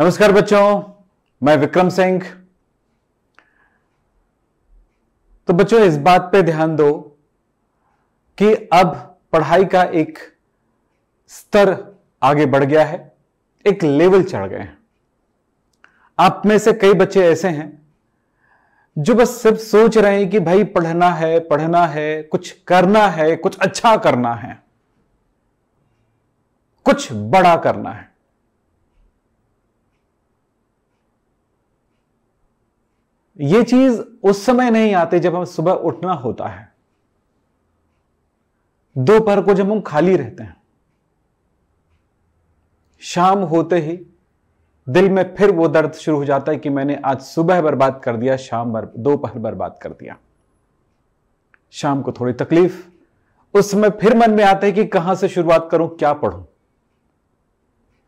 नमस्कार बच्चों मैं विक्रम सिंह तो बच्चों इस बात पे ध्यान दो कि अब पढ़ाई का एक स्तर आगे बढ़ गया है एक लेवल चढ़ गए हैं आप में से कई बच्चे ऐसे हैं जो बस सिर्फ सोच रहे हैं कि भाई पढ़ना है पढ़ना है कुछ करना है कुछ अच्छा करना है कुछ बड़ा करना है ये चीज उस समय नहीं आती जब हम सुबह उठना होता है दोपहर को जब हम खाली रहते हैं शाम होते ही दिल में फिर वो दर्द शुरू हो जाता है कि मैंने आज सुबह बर्बाद कर दिया शाम बर दोपहर बर्बाद कर दिया शाम को थोड़ी तकलीफ उस समय फिर मन में आता है कि कहां से शुरुआत करूं क्या पढ़ूं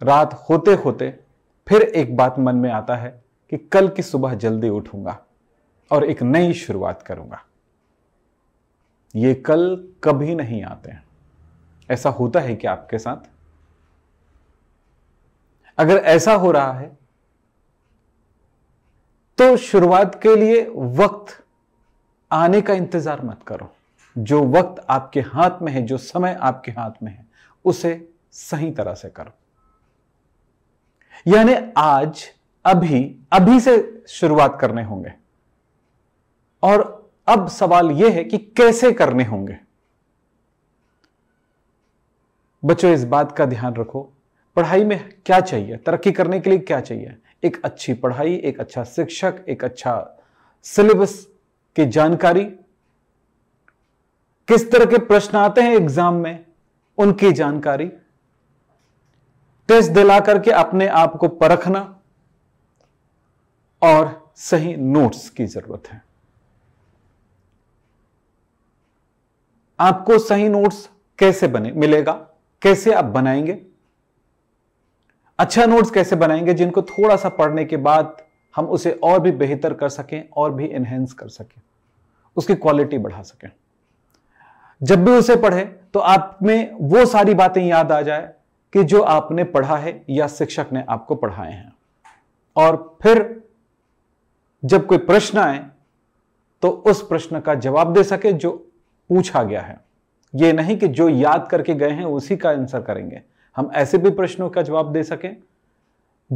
रात होते होते फिर एक बात मन में आता है कि कल की सुबह जल्दी उठूंगा और एक नई शुरुआत करूंगा ये कल कभी नहीं आते हैं ऐसा होता है क्या आपके साथ अगर ऐसा हो रहा है तो शुरुआत के लिए वक्त आने का इंतजार मत करो जो वक्त आपके हाथ में है जो समय आपके हाथ में है उसे सही तरह से करो यानी आज अभी अभी से शुरुआत करने होंगे और अब सवाल यह है कि कैसे करने होंगे बच्चों इस बात का ध्यान रखो पढ़ाई में क्या चाहिए तरक्की करने के लिए क्या चाहिए एक अच्छी पढ़ाई एक अच्छा शिक्षक एक अच्छा सिलेबस की जानकारी किस तरह के प्रश्न आते हैं एग्जाम में उनकी जानकारी टेस्ट दिला करके अपने आप को परखना और सही नोट्स की जरूरत है आपको सही नोट्स कैसे बने मिलेगा कैसे आप बनाएंगे अच्छा नोट्स कैसे बनाएंगे जिनको थोड़ा सा पढ़ने के बाद हम उसे और भी बेहतर कर सकें और भी एनहेंस कर सकें उसकी क्वालिटी बढ़ा सकें जब भी उसे पढ़े तो आप में वो सारी बातें याद आ जाए कि जो आपने पढ़ा है या शिक्षक ने आपको पढ़ाए हैं और फिर जब कोई प्रश्न आए तो उस प्रश्न का जवाब दे सके जो पूछा गया है ये नहीं कि जो याद करके गए हैं उसी का आंसर करेंगे हम ऐसे भी प्रश्नों का जवाब दे सकें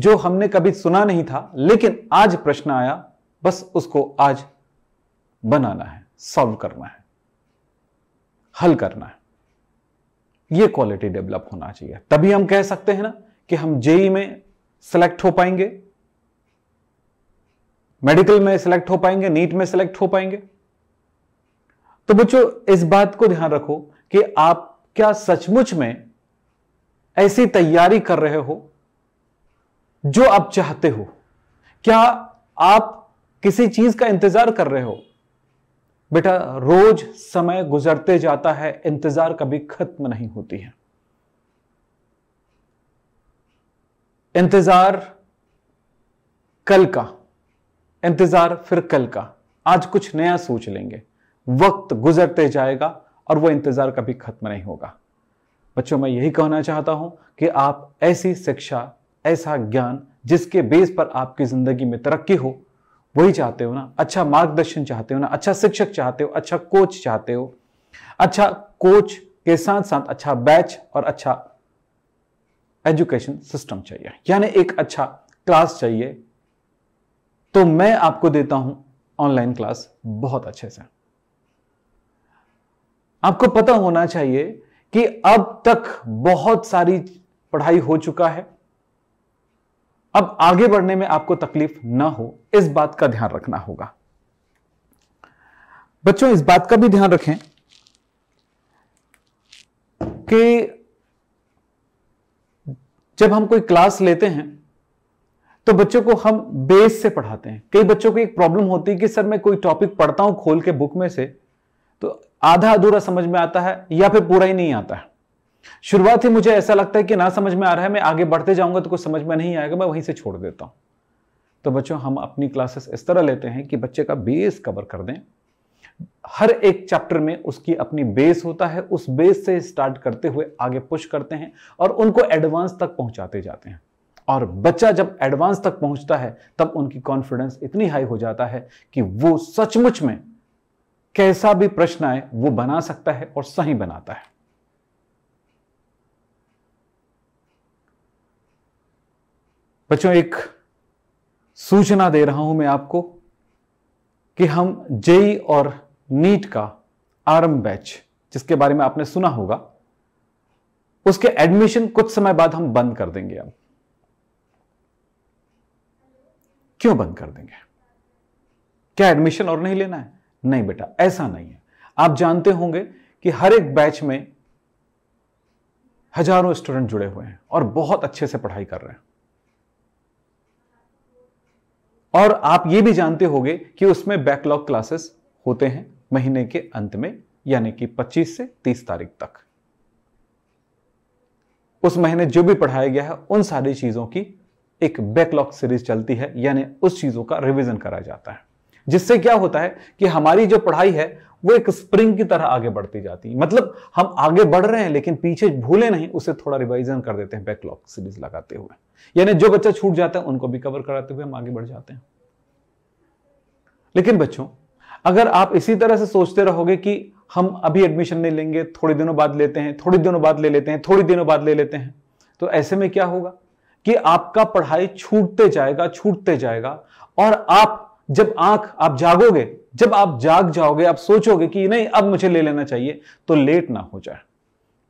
जो हमने कभी सुना नहीं था लेकिन आज प्रश्न आया बस उसको आज बनाना है सॉल्व करना है हल करना है ये क्वालिटी डेवलप होना चाहिए तभी हम कह सकते हैं ना कि हम जेई में सेलेक्ट हो पाएंगे मेडिकल में सिलेक्ट हो पाएंगे नीट में सिलेक्ट हो पाएंगे तो बच्चों इस बात को ध्यान रखो कि आप क्या सचमुच में ऐसी तैयारी कर रहे हो जो आप चाहते हो क्या आप किसी चीज का इंतजार कर रहे हो बेटा रोज समय गुजरते जाता है इंतजार कभी खत्म नहीं होती है इंतजार कल का इंतज़ार फिर कल का आज कुछ नया सोच लेंगे वक्त गुजरते जाएगा और वो इंतज़ार कभी ख़त्म नहीं होगा बच्चों मैं यही कहना चाहता हूं कि आप ऐसी शिक्षा ऐसा ज्ञान जिसके बेस पर आपकी ज़िंदगी में तरक्की हो वही चाहते हो ना अच्छा मार्गदर्शन चाहते हो ना अच्छा शिक्षक चाहते हो अच्छा कोच चाहते हो अच्छा कोच के साथ साथ अच्छा बैच और अच्छा एजुकेशन सिस्टम चाहिए यानी एक अच्छा क्लास चाहिए तो मैं आपको देता हूं ऑनलाइन क्लास बहुत अच्छे से आपको पता होना चाहिए कि अब तक बहुत सारी पढ़ाई हो चुका है अब आगे बढ़ने में आपको तकलीफ ना हो इस बात का ध्यान रखना होगा बच्चों इस बात का भी ध्यान रखें कि जब हम कोई क्लास लेते हैं तो बच्चों को हम बेस से पढ़ाते हैं कई बच्चों को एक प्रॉब्लम होती है कि सर मैं कोई टॉपिक पढ़ता हूं खोल के बुक में से तो आधा अधूरा समझ में आता है या फिर पूरा ही नहीं आता है शुरुआत ही मुझे ऐसा लगता है कि ना समझ में आ रहा है मैं आगे बढ़ते जाऊंगा तो कुछ समझ में नहीं आएगा मैं वहीं से छोड़ देता हूं तो बच्चों हम अपनी क्लासेस इस तरह लेते हैं कि बच्चे का बेस कवर कर दें हर एक चैप्टर में उसकी अपनी बेस होता है उस बेस से स्टार्ट करते हुए आगे पुश करते हैं और उनको एडवांस तक पहुंचाते जाते हैं और बच्चा जब एडवांस तक पहुंचता है तब उनकी कॉन्फिडेंस इतनी हाई हो जाता है कि वो सचमुच में कैसा भी प्रश्न आए वो बना सकता है और सही बनाता है बच्चों एक सूचना दे रहा हूं मैं आपको कि हम जेई और नीट का आरम बैच जिसके बारे में आपने सुना होगा उसके एडमिशन कुछ समय बाद हम बंद कर देंगे अब क्यों बंद कर देंगे क्या एडमिशन और नहीं लेना है नहीं बेटा ऐसा नहीं है आप जानते होंगे कि हर एक बैच में हजारों स्टूडेंट जुड़े हुए हैं और बहुत अच्छे से पढ़ाई कर रहे हैं और आप यह भी जानते होंगे कि उसमें बैकलॉग क्लासेस होते हैं महीने के अंत में यानी कि 25 से 30 तारीख तक उस महीने जो भी पढ़ाया गया है उन सारी चीजों की एक बैकलॉग सीरीज चलती है यानी उस चीज़ों का रिविजन कराया जाता है जिससे क्या होता है कि हमारी जो पढ़ाई है वो एक स्प्रिंग की तरह आगे बढ़ती जाती है मतलब हम आगे बढ़ रहे हैं लेकिन पीछे भूले नहीं उसे थोड़ा रिवाइजन कर देते हैं बैकलॉग सीरीज लगाते हुए यानी जो बच्चा छूट जाता है उनको भी कवर कराते हुए हम आगे बढ़ जाते हैं लेकिन बच्चों अगर आप इसी तरह से सोचते रहोगे कि हम अभी एडमिशन नहीं लेंगे थोड़े दिनों बाद लेते हैं थोड़े दिनों बाद ले लेते हैं थोड़ी दिनों बाद ले लेते हैं तो ऐसे में क्या होगा कि आपका पढ़ाई छूटते जाएगा छूटते जाएगा और आप जब आंख आप जागोगे जब आप जाग जाओगे आप सोचोगे कि नहीं अब मुझे ले लेना चाहिए तो लेट ना हो जाए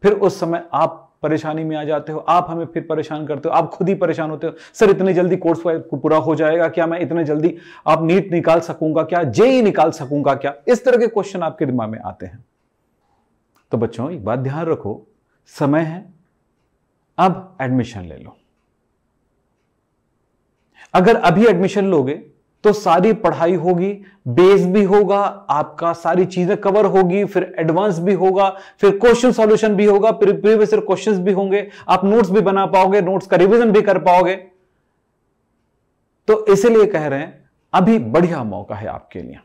फिर उस समय आप परेशानी में आ जाते हो आप हमें फिर परेशान करते हो आप खुद ही परेशान होते हो सर इतने जल्दी कोर्स पूरा हो जाएगा क्या मैं इतने जल्दी आप नीट निकाल सकूंगा क्या जेई निकाल सकूंगा क्या इस तरह के क्वेश्चन आपके दिमाग में आते हैं तो बच्चों एक बात ध्यान रखो समय है अब एडमिशन ले लो अगर अभी एडमिशन लोगे तो सारी पढ़ाई होगी बेस भी होगा आपका सारी चीजें कवर होगी फिर एडवांस भी होगा फिर क्वेश्चन सॉल्यूशन भी होगा फिर प्रीवियस क्वेश्चंस भी होंगे आप नोट्स भी बना पाओगे नोट्स का रिवीजन भी कर पाओगे तो इसीलिए कह रहे हैं अभी बढ़िया मौका है आपके लिए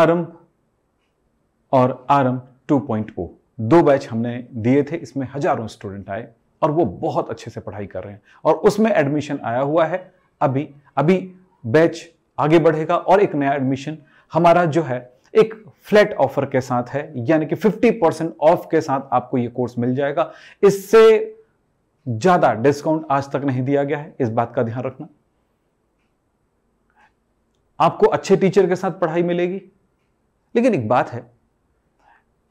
आरंभ और आरंभ 2.0 दो बैच हमने दिए थे इसमें हजारों स्टूडेंट आए और वो बहुत अच्छे से पढ़ाई कर रहे हैं और उसमें एडमिशन आया हुआ है अभी अभी बैच आगे बढ़ेगा और एक नया एडमिशन हमारा जो है एक फ्लैट ऑफर के साथ है यानी कि 50 परसेंट ऑफ के साथ आपको ये कोर्स मिल जाएगा इससे ज्यादा डिस्काउंट आज तक नहीं दिया गया है इस बात का ध्यान रखना आपको अच्छे टीचर के साथ पढ़ाई मिलेगी लेकिन एक बात है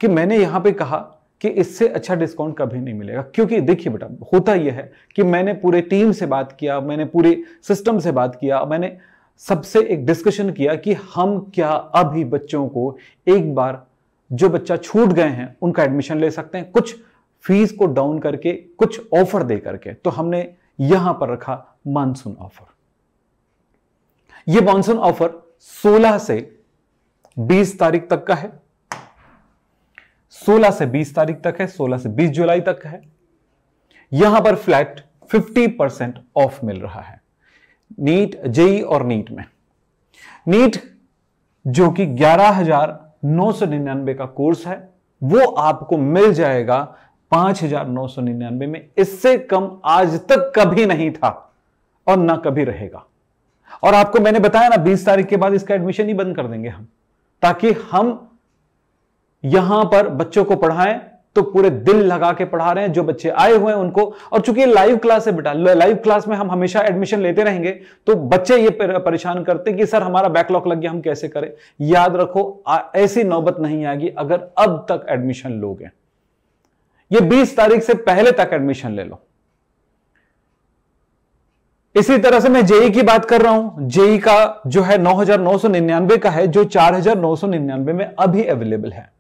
कि मैंने यहां पे कहा कि इससे अच्छा डिस्काउंट कभी नहीं मिलेगा क्योंकि देखिए बेटा होता यह है कि मैंने पूरे टीम से बात किया मैंने पूरे सिस्टम से बात किया मैंने सबसे एक डिस्कशन किया कि हम क्या अभी बच्चों को एक बार जो बच्चा छूट गए हैं उनका एडमिशन ले सकते हैं कुछ फीस को डाउन करके कुछ ऑफर दे करके तो हमने यहां पर रखा मानसून ऑफर यह मानसून ऑफर 16 से 20 तारीख तक का है 16 से 20 तारीख तक है 16 से 20 जुलाई तक है यहां पर फ्लैट 50 परसेंट ऑफ मिल रहा है नीट जेई और नीट में नीट जो कि ग्यारह हजार नौ सौ निन्यानबे का कोर्स है वो आपको मिल जाएगा पांच हजार नौ सौ निन्यानवे में इससे कम आज तक कभी नहीं था और ना कभी रहेगा और आपको मैंने बताया ना बीस तारीख के बाद इसका एडमिशन ही बंद कर देंगे हम ताकि हम यहां पर बच्चों को पढ़ाएं तो पूरे दिल लगा के पढ़ा रहे हैं जो बच्चे आए हुए हैं उनको और चूंकि लाइव क्लास है बेटा लाइव क्लास में हम हमेशा एडमिशन लेते रहेंगे तो बच्चे ये परेशान करते कि सर हमारा बैकलॉग लग गया हम कैसे करें याद रखो ऐसी नौबत नहीं आएगी अगर अब तक एडमिशन लोगे ये 20 तारीख से पहले तक एडमिशन ले लो इसी तरह से मैं जेई की बात कर रहा हूं जेई का जो है नौ का है जो चार में अभी अवेलेबल है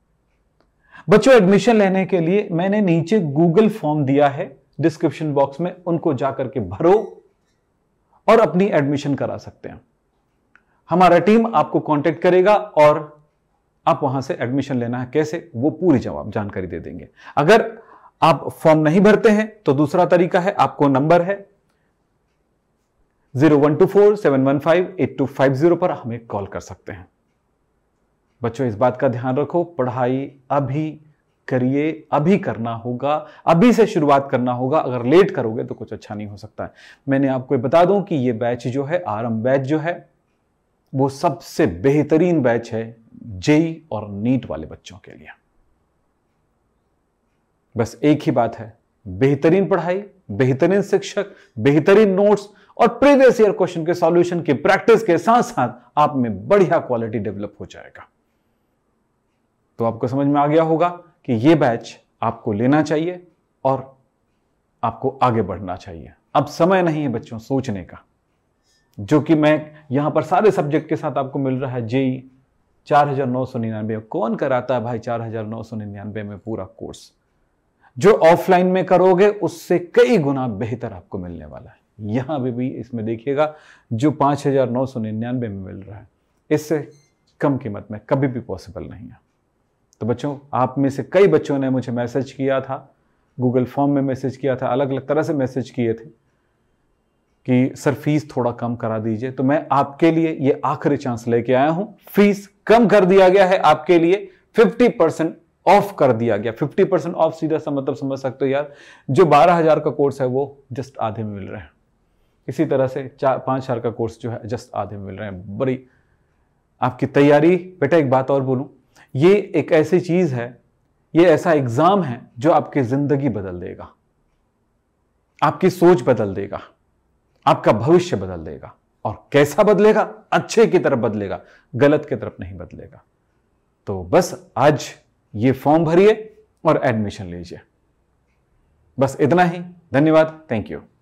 बच्चों एडमिशन लेने के लिए मैंने नीचे गूगल फॉर्म दिया है डिस्क्रिप्शन बॉक्स में उनको जाकर के भरो और अपनी एडमिशन करा सकते हैं हमारा टीम आपको कांटेक्ट करेगा और आप वहां से एडमिशन लेना है कैसे वो पूरी जवाब जानकारी दे देंगे अगर आप फॉर्म नहीं भरते हैं तो दूसरा तरीका है आपको नंबर है zero one two four seven one five eight two five zero पर हमें कॉल कर सकते हैं बच्चों इस बात का ध्यान रखो पढ़ाई अभी करिए अभी करना होगा अभी से शुरुआत करना होगा अगर लेट करोगे तो कुछ अच्छा नहीं हो सकता है मैंने आपको बता दूं कि ये बैच जो है आरंभ बैच जो है वो सबसे बेहतरीन बैच है जेई और नीट वाले बच्चों के लिए बस एक ही बात है बेहतरीन पढ़ाई बेहतरीन शिक्षक बेहतरीन नोट्स और प्रीवियस ईयर क्वेश्चन के सॉल्यूशन की प्रैक्टिस के साथ साथ आप में बढ़िया क्वालिटी डेवलप हो जाएगा तो आपको समझ में आ गया होगा कि ये बैच आपको लेना चाहिए और आपको आगे बढ़ना चाहिए अब समय नहीं है बच्चों सोचने का जो कि मैं यहां पर सारे सब्जेक्ट के साथ आपको मिल रहा है जेई चार हजार नौ सौ निन्यानवे कौन कराता है भाई चार हजार नौ सौ निन्यानवे में पूरा कोर्स जो ऑफलाइन में करोगे उससे कई गुना बेहतर आपको मिलने वाला है यहां भी, भी इसमें देखिएगा जो पांच हजार नौ सौ निन्यानवे में मिल रहा है इससे कम कीमत में कभी भी पॉसिबल नहीं है तो बच्चों आप में से कई बच्चों ने मुझे मैसेज किया था गूगल फॉर्म में मैसेज किया था अलग अलग तरह से मैसेज किए थे कि सर फीस थोड़ा कम करा दीजिए तो मैं आपके लिए ये आखिरी चांस लेके आया हूं फीस कम कर दिया गया है आपके लिए 50 परसेंट ऑफ कर दिया गया 50 परसेंट ऑफ सीधा सा मतलब समझ सकते हो यार जो बारह हजार का कोर्स है वो जस्ट आधे में मिल रहे हैं इसी तरह से चार पाँच हजार का कोर्स जो है जस्ट आधे में मिल रहे हैं बड़ी आपकी तैयारी बेटा एक बात और बोलूँ ये एक ऐसी चीज़ है ये ऐसा एग्ज़ाम है जो आपकी ज़िंदगी बदल देगा आपकी सोच बदल देगा आपका भविष्य बदल देगा और कैसा बदलेगा अच्छे की तरफ बदलेगा गलत की तरफ नहीं बदलेगा तो बस आज ये फॉर्म भरिए और एडमिशन लीजिए बस इतना ही धन्यवाद थैंक यू